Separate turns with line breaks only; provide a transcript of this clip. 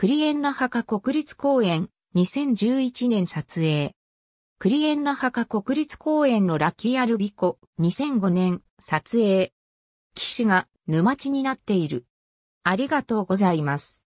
クリエンナ墓国立公園、2011年撮影。クリエンナ墓国
立公園のラキアルビコ、2005年、撮影。騎士が
沼地になっている。ありがとうございます。